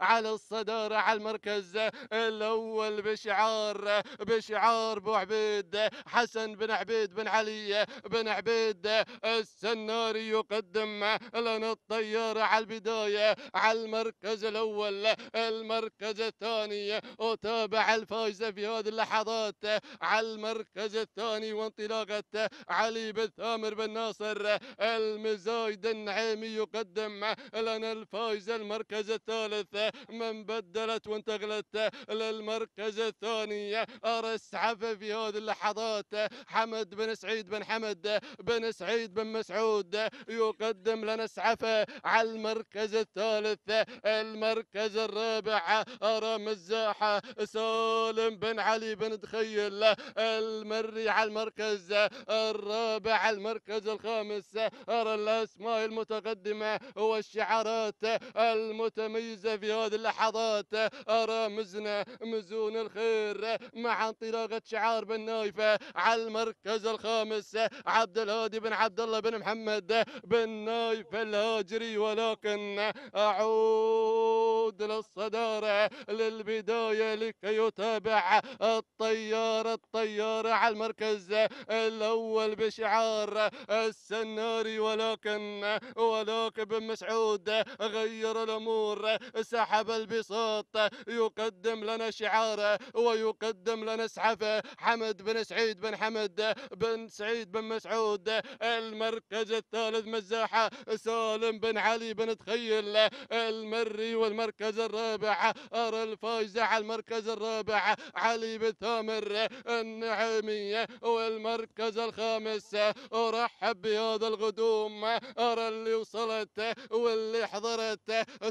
على الصدارة على المركز الأول بشعار بشعار بو عبيد حسن بن عبيد بن علي بن عبيد السناري يقدم لنا الطيارة على البداية على المركز الأول المركز الثاني وتابع الفائزة في هذه اللحظات على المركز الثاني وانطلاقة علي بن ثامر بن ناصر المزايد النعيمي يقدم لنا الفائزة المركز الثالث الثالث من بدلت وانتقلت للمركز الثاني أرس عفا في هذه اللحظات حمد بن سعيد بن حمد بن سعيد بن مسعود يقدم لنا سعفة على المركز الثالث المركز الرابع أرى مزاحة سالم بن علي بن دخيل المري على المركز الرابع المركز الخامس أرى الأسماء المتقدمة والشعارات المتميزة في هذه اللحظات أرى مزنة مزون الخير مع انطلاقة شعار بن نايفة على المركز الخامس عبد الهادي بن عبد الله بن محمد بن نايفة الهاجري ولكن أعود للصدارة للبداية لكي يتابع الطيار الطيار على المركز الأول بشعار السناري ولكن ولكن بن مسعود غير الأمور سحب البساط يقدم لنا شعاره ويقدم لنا سحفه حمد بن سعيد بن حمد بن سعيد بن مسعود المركز الثالث مزاحه سالم بن علي بن تخيل المري والمركز الرابع ارى الفايزه على المركز الرابع علي بن ثامر النعيميه والمركز الخامس ارحب بهذا الغدوم ارى اللي وصلت واللي حضرت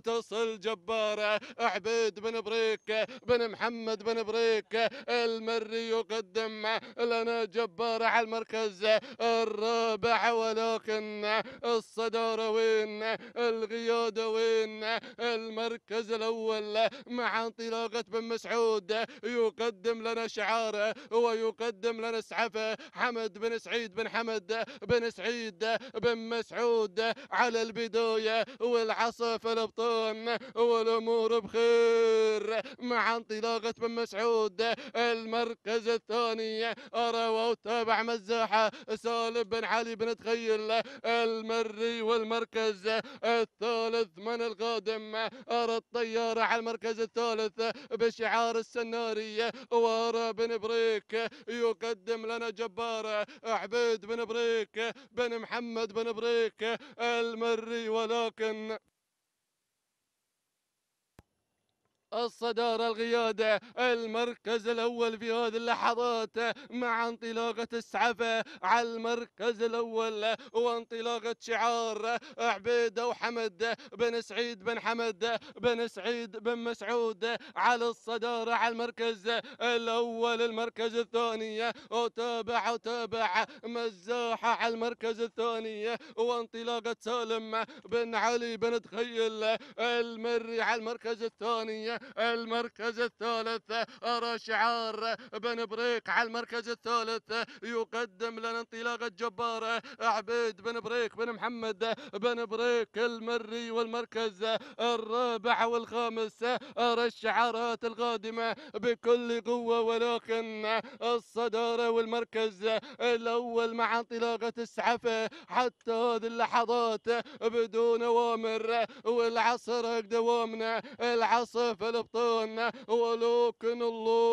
تصل جبل الجبار عبيد بن بريك بن محمد بن بريك المري يقدم لنا جبار على المركز الرابع ولكن الصدارة وين القيادة وين المركز الأول مع انطلاقة بن مسعود يقدم لنا شعار ويقدم لنا سعفة حمد بن سعيد بن حمد بن سعيد بن مسعود على البداية والعصا في البطون والامور بخير مع انطلاقه بن مسعود المركز الثاني ارى وتابع مزاحه سالم بن علي بن تخيل المري والمركز الثالث من القادم ارى الطياره على المركز الثالث بشعار السناري وارى بن بريك يقدم لنا جبار عبيد بن بريك بن محمد بن بريك المري ولكن الصدارة القيادة المركز الأول في هذه اللحظات مع انطلاقة السعفة على المركز الأول وانطلاقة شعار عبيدة وحمد بن سعيد بن حمد بن سعيد بن مسعود على الصدارة على المركز الأول المركز الثاني وتابع وتابع مزاحة على المركز الثاني وانطلاقة سالم بن علي بن تخيل المري على المركز الثاني المركز الثالث أرى شعار بن بريك على المركز الثالث يقدم لنا انطلاقة جبارة عبيد بن بريك بن محمد بن بريك المري والمركز الرابع والخامس أرى الشعارات القادمة بكل قوة ولكن الصدارة والمركز الأول مع انطلاقة السحفة حتى هذه اللحظات بدون أوامر والعصر دوامنا العصف الابطان ولكن الله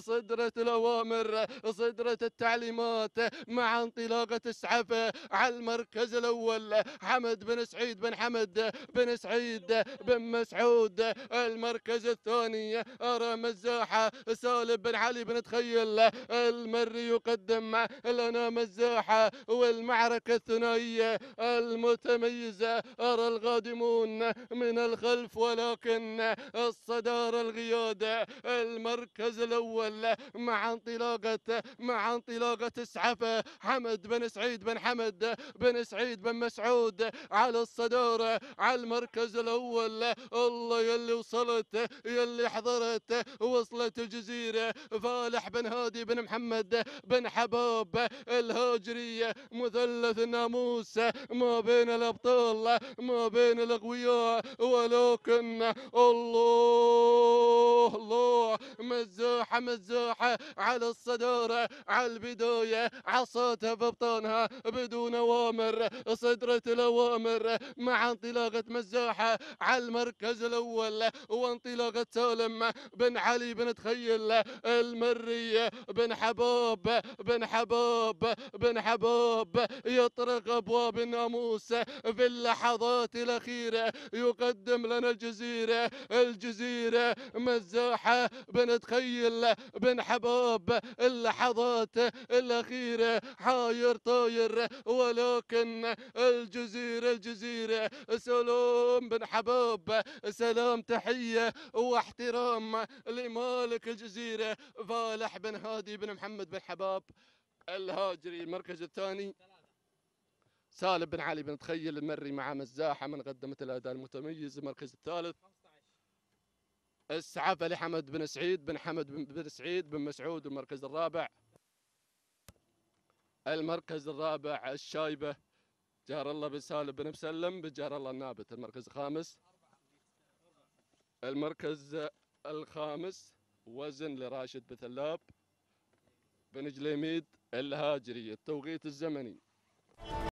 صدرت الأوامر صدرت التعليمات مع انطلاقة السعفة على المركز الأول حمد بن سعيد بن حمد بن سعيد بن مسعود المركز الثاني أرى مزاحة سالم بن علي بن تخيل المري يقدم لنا مزاحة والمعركة الثنائية المتميزة أرى الغادمون من الخلف ولكن الصدارة الغيادة المركز الأول الأول مع انطلاقة مع انطلاقة اسعف حمد بن سعيد بن حمد بن سعيد بن مسعود على الصدارة على المركز الأول الله يلي وصلت يلي حضرت وصلت الجزيرة فالح بن هادي بن محمد بن حباب الهاجرية مثلث الناموس ما بين الأبطال ما بين الأقوياء ولكن الله الله مزاج على مزوحة على الصدور على البداية عصوتها ببطونها بدون أوامر صدرة الأوامر مع انطلاقة مزوحة على المركز الأول وانطلاقة سالم بن علي بن تخيل المرية بن حباب بن حباب بن حباب يطرق أبواب الناموس في اللحظات الأخيرة يقدم لنا الجزيرة الجزيرة مزاحة بن تخيل بن حباب اللحظات الأخيرة حاير طاير ولكن الجزيرة الجزيرة سلام بن حباب سلام تحية واحترام لمالك الجزيرة فالح بن هادي بن محمد بن حباب الهاجري المركز الثاني سالم بن علي بن تخيل المري مع مزاحة من قدمت الأداء المتميز المركز الثالث السعافة لحمد بن سعيد بن حمد بن سعيد بن مسعود المركز الرابع المركز الرابع الشايبة جار الله بن سالم بن مسلم بن جار الله النابت المركز الخامس المركز الخامس وزن لراشد بثلاب بن جليميد الهاجري التوقيت الزمني